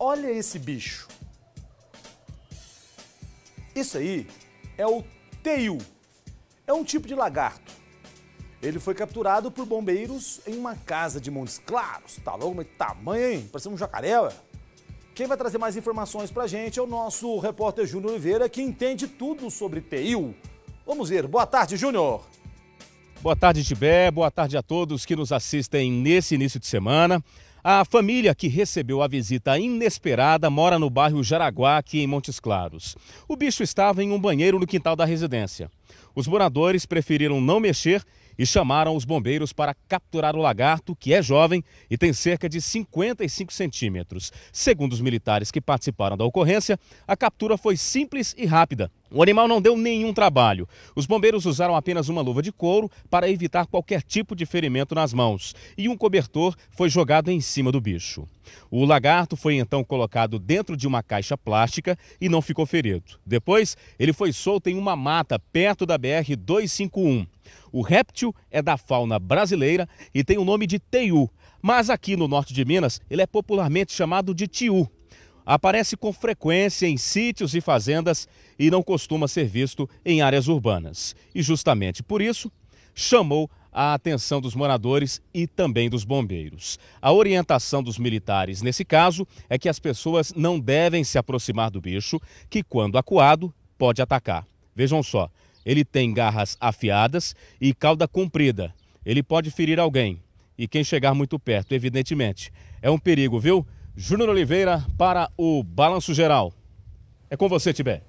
Olha esse bicho. Isso aí é o teiu. É um tipo de lagarto. Ele foi capturado por bombeiros em uma casa de Montes Claros. Tá louco, mas tamanho, hein? Parece um jacaré, ué. Quem vai trazer mais informações pra gente é o nosso repórter Júnior Oliveira, que entende tudo sobre teiu. Vamos ver. Boa tarde, Júnior. Boa tarde, Tibé. Boa tarde a todos que nos assistem nesse início de semana. A família que recebeu a visita inesperada mora no bairro Jaraguá, aqui em Montes Claros. O bicho estava em um banheiro no quintal da residência. Os moradores preferiram não mexer e chamaram os bombeiros para capturar o lagarto, que é jovem e tem cerca de 55 centímetros. Segundo os militares que participaram da ocorrência, a captura foi simples e rápida. O animal não deu nenhum trabalho. Os bombeiros usaram apenas uma luva de couro para evitar qualquer tipo de ferimento nas mãos e um cobertor foi jogado em cima do bicho. O lagarto foi então colocado dentro de uma caixa plástica e não ficou ferido. Depois, ele foi solto em uma mata perto da BR 251. O réptil é da fauna brasileira e tem o nome de teiu, mas aqui no norte de Minas ele é popularmente chamado de tiu. Aparece com frequência em sítios e fazendas e não costuma ser visto em áreas urbanas. E justamente por isso chamou a atenção dos moradores e também dos bombeiros. A orientação dos militares nesse caso é que as pessoas não devem se aproximar do bicho, que quando acuado pode atacar. Vejam só, ele tem garras afiadas e cauda comprida. Ele pode ferir alguém e quem chegar muito perto, evidentemente. É um perigo, viu? Júnior Oliveira para o Balanço Geral. É com você, Tibé.